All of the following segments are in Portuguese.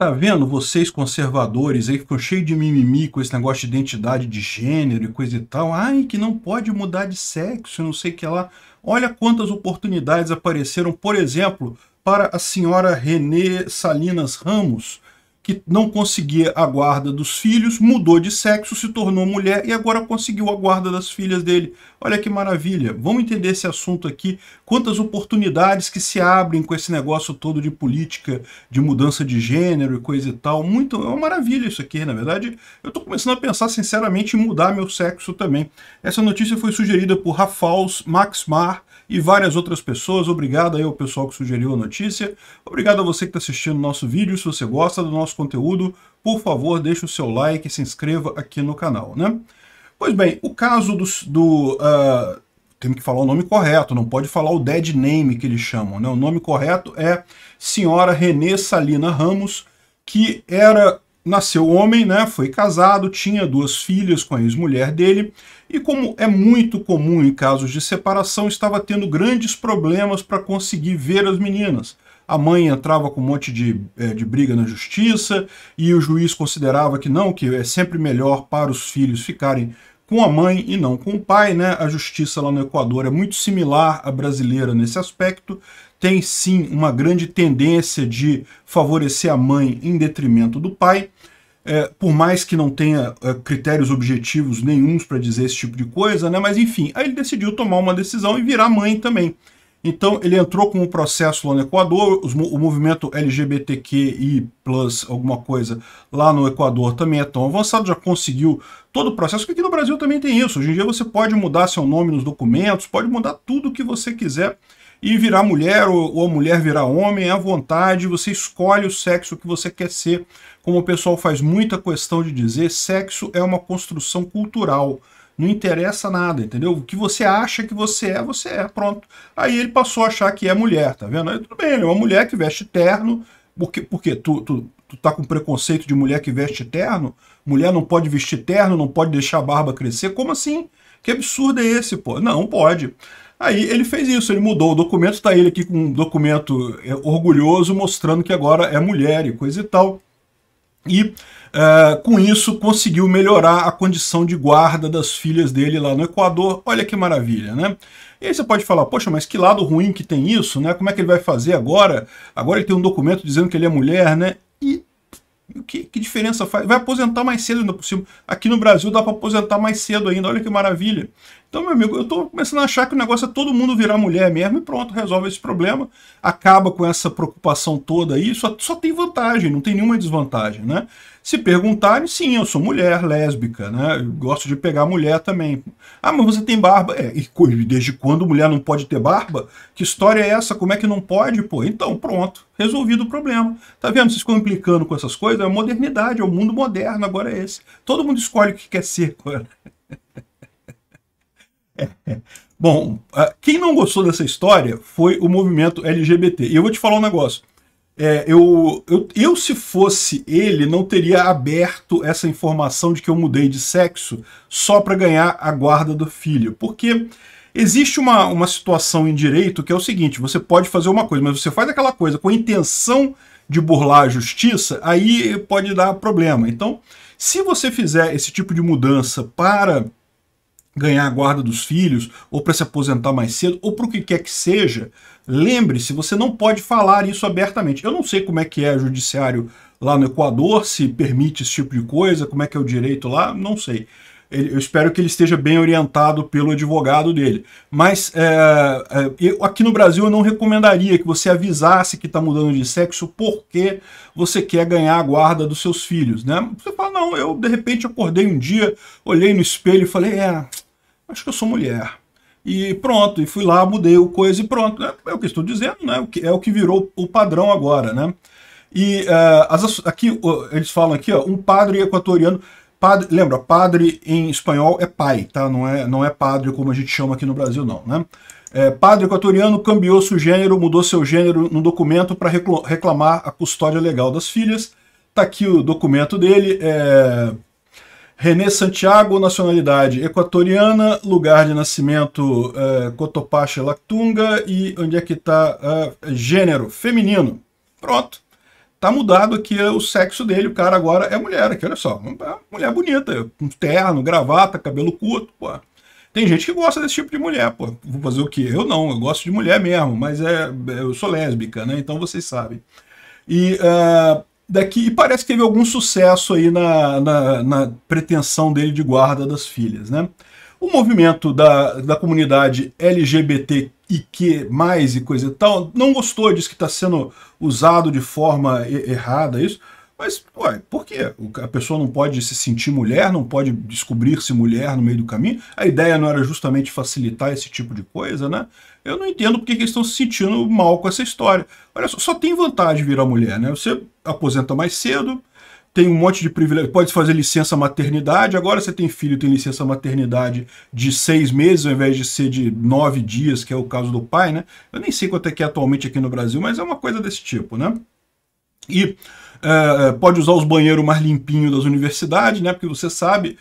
Tá vendo vocês conservadores aí que ficam cheios de mimimi com esse negócio de identidade de gênero e coisa e tal. Ai, que não pode mudar de sexo, não sei o que lá. Olha quantas oportunidades apareceram, por exemplo, para a senhora Renê Salinas Ramos, que não conseguia a guarda dos filhos, mudou de sexo, se tornou mulher e agora conseguiu a guarda das filhas dele. Olha que maravilha. Vamos entender esse assunto aqui, quantas oportunidades que se abrem com esse negócio todo de política, de mudança de gênero e coisa e tal. Muito, é uma maravilha isso aqui, na verdade. Eu estou começando a pensar sinceramente em mudar meu sexo também. Essa notícia foi sugerida por Rafaus, Max Mar e várias outras pessoas. Obrigado aí ao pessoal que sugeriu a notícia. Obrigado a você que está assistindo o nosso vídeo. Se você gosta do nosso conteúdo, por favor, deixe o seu like, e se inscreva aqui no canal, né? Pois bem, o caso do... do uh, ah, que falar o nome correto, não pode falar o dead name que eles chamam, né? O nome correto é senhora Renê Salina Ramos, que era nasceu homem, né, foi casado, tinha duas filhas com a ex-mulher dele, e como é muito comum em casos de separação, estava tendo grandes problemas para conseguir ver as meninas a mãe entrava com um monte de, é, de briga na justiça e o juiz considerava que não, que é sempre melhor para os filhos ficarem com a mãe e não com o pai, né? A justiça lá no Equador é muito similar à brasileira nesse aspecto. Tem sim uma grande tendência de favorecer a mãe em detrimento do pai. É, por mais que não tenha é, critérios objetivos nenhums para dizer esse tipo de coisa, né? Mas enfim, aí ele decidiu tomar uma decisão e virar mãe também. Então ele entrou com um processo lá no Equador, os, o movimento LGBTQI alguma coisa lá no Equador também é tão avançado, já conseguiu todo o processo, que aqui no Brasil também tem isso. Hoje em dia você pode mudar seu nome nos documentos, pode mudar tudo o que você quiser e virar mulher ou, ou a mulher virar homem é à vontade, você escolhe o sexo que você quer ser. Como o pessoal faz muita questão de dizer, sexo é uma construção cultural. Não interessa nada, entendeu? O que você acha que você é, você é, pronto. Aí ele passou a achar que é mulher, tá vendo? Aí tudo bem, ele é uma mulher que veste terno, porque, porque tu, tu, tu tá com preconceito de mulher que veste terno? Mulher não pode vestir terno, não pode deixar a barba crescer? Como assim? Que absurdo é esse, pô? Não, pode. Aí ele fez isso, ele mudou o documento, tá ele aqui com um documento é, orgulhoso mostrando que agora é mulher e coisa e tal e é, com isso conseguiu melhorar a condição de guarda das filhas dele lá no Equador. Olha que maravilha, né? E aí você pode falar, poxa, mas que lado ruim que tem isso, né? Como é que ele vai fazer agora? Agora ele tem um documento dizendo que ele é mulher, né? E que, que diferença faz? Vai aposentar mais cedo ainda por cima. Aqui no Brasil dá para aposentar mais cedo ainda, olha que maravilha. Então, meu amigo, eu estou começando a achar que o negócio é todo mundo virar mulher mesmo e pronto, resolve esse problema, acaba com essa preocupação toda aí, só, só tem vantagem, não tem nenhuma desvantagem, né? Se perguntarem, sim, eu sou mulher, lésbica, né? Eu gosto de pegar mulher também. Ah, mas você tem barba. É, e desde quando mulher não pode ter barba? Que história é essa? Como é que não pode, pô? Então, pronto, resolvido o problema. Tá vendo? Vocês ficam implicando com essas coisas, é a modernidade, é o mundo moderno, agora é esse. Todo mundo escolhe o que quer ser agora. Bom, quem não gostou dessa história foi o movimento LGBT. E eu vou te falar um negócio. É, eu, eu, eu, se fosse ele, não teria aberto essa informação de que eu mudei de sexo só para ganhar a guarda do filho. Porque existe uma, uma situação em direito que é o seguinte: você pode fazer uma coisa, mas você faz aquela coisa com a intenção de burlar a justiça, aí pode dar problema. Então, se você fizer esse tipo de mudança para ganhar a guarda dos filhos, ou para se aposentar mais cedo, ou para o que quer que seja, lembre-se, você não pode falar isso abertamente. Eu não sei como é que é o judiciário lá no Equador, se permite esse tipo de coisa, como é que é o direito lá, não sei. Eu espero que ele esteja bem orientado pelo advogado dele. Mas é, é, eu, aqui no Brasil eu não recomendaria que você avisasse que está mudando de sexo porque você quer ganhar a guarda dos seus filhos. Né? Você fala, não, eu de repente acordei um dia, olhei no espelho e falei, é, acho que eu sou mulher. E pronto, e fui lá, mudei o coisa e pronto. É, é o que estou dizendo, né? É o que virou o padrão agora, né? E uh, as, aqui eles falam aqui, ó, um padre equatoriano. Padre, lembra, padre em espanhol é pai, tá? Não é, não é padre como a gente chama aqui no Brasil, não, né? É, padre equatoriano cambiou seu gênero, mudou seu gênero no documento para reclamar a custódia legal das filhas. Tá aqui o documento dele. É, René Santiago, nacionalidade equatoriana, lugar de nascimento uh, Cotopaxi Lactunga e onde é que está eh, gênero feminino. Pronto. Tá mudado aqui o sexo dele, o cara agora é mulher aqui, olha só. Mulher bonita, com terno, gravata, cabelo curto, pô. Tem gente que gosta desse tipo de mulher, pô. Vou fazer o quê? Eu não, eu gosto de mulher mesmo, mas é, eu sou lésbica, né? Então vocês sabem. E uh, daqui. E parece que teve algum sucesso aí na, na, na pretensão dele de guarda das filhas, né? O movimento da, da comunidade LGBT e que mais e coisa e tal, não gostou, diz que está sendo usado de forma errada é isso, mas, ué, por quê? A pessoa não pode se sentir mulher, não pode descobrir-se mulher no meio do caminho? A ideia não era justamente facilitar esse tipo de coisa, né? Eu não entendo porque que eles estão se sentindo mal com essa história. Olha só, só tem vantagem virar mulher, né? Você aposenta mais cedo, tem um monte de privilégio, pode fazer licença maternidade, agora você tem filho, tem licença maternidade de seis meses, ao invés de ser de nove dias, que é o caso do pai, né? Eu nem sei quanto é que é atualmente aqui no Brasil, mas é uma coisa desse tipo, né? E é, é, pode usar os banheiros mais limpinhos das universidades, né? Porque você sabe,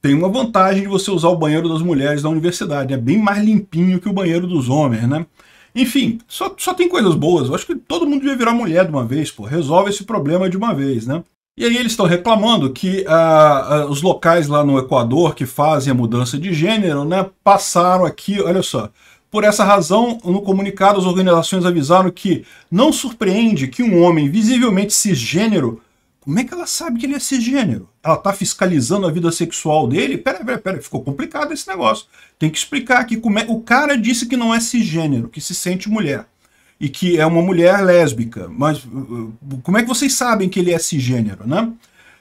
tem uma vantagem de você usar o banheiro das mulheres da universidade. É bem mais limpinho que o banheiro dos homens, né? Enfim, só, só tem coisas boas. Eu acho que todo mundo devia virar mulher de uma vez, pô. Resolve esse problema de uma vez, né? E aí eles estão reclamando que ah, ah, os locais lá no Equador que fazem a mudança de gênero, né, passaram aqui, olha só, por essa razão, no comunicado, as organizações avisaram que não surpreende que um homem visivelmente cisgênero. Como é que ela sabe que ele é cisgênero? Ela está fiscalizando a vida sexual dele? Pera, pera, pera, ficou complicado esse negócio. Tem que explicar aqui como é. O cara disse que não é cisgênero, que se sente mulher. E que é uma mulher lésbica. Mas uh, uh, como é que vocês sabem que ele é cisgênero, né?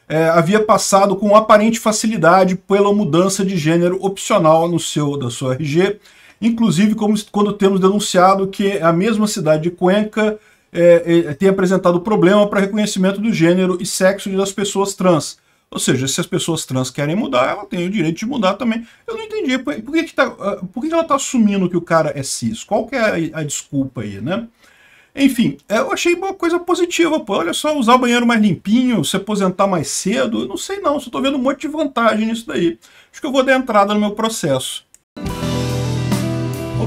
É, havia passado com aparente facilidade pela mudança de gênero opcional no seu da sua RG Inclusive, como, quando temos denunciado que a mesma cidade de Cuenca é, é, tem apresentado problema para reconhecimento do gênero e sexo das pessoas trans. Ou seja, se as pessoas trans querem mudar, ela tem o direito de mudar também. Eu não entendi. Por, por que, que, tá, ah, por que, que ela está assumindo que o cara é cis? Qual que é a, a, desculpa aí, né? Enfim, é, eu achei uma coisa positiva. Pô. Olha só, usar o banheiro mais limpinho, se aposentar mais cedo. Eu não sei não, só estou vendo um monte de vantagem nisso daí. Acho que eu vou dar entrada no meu processo.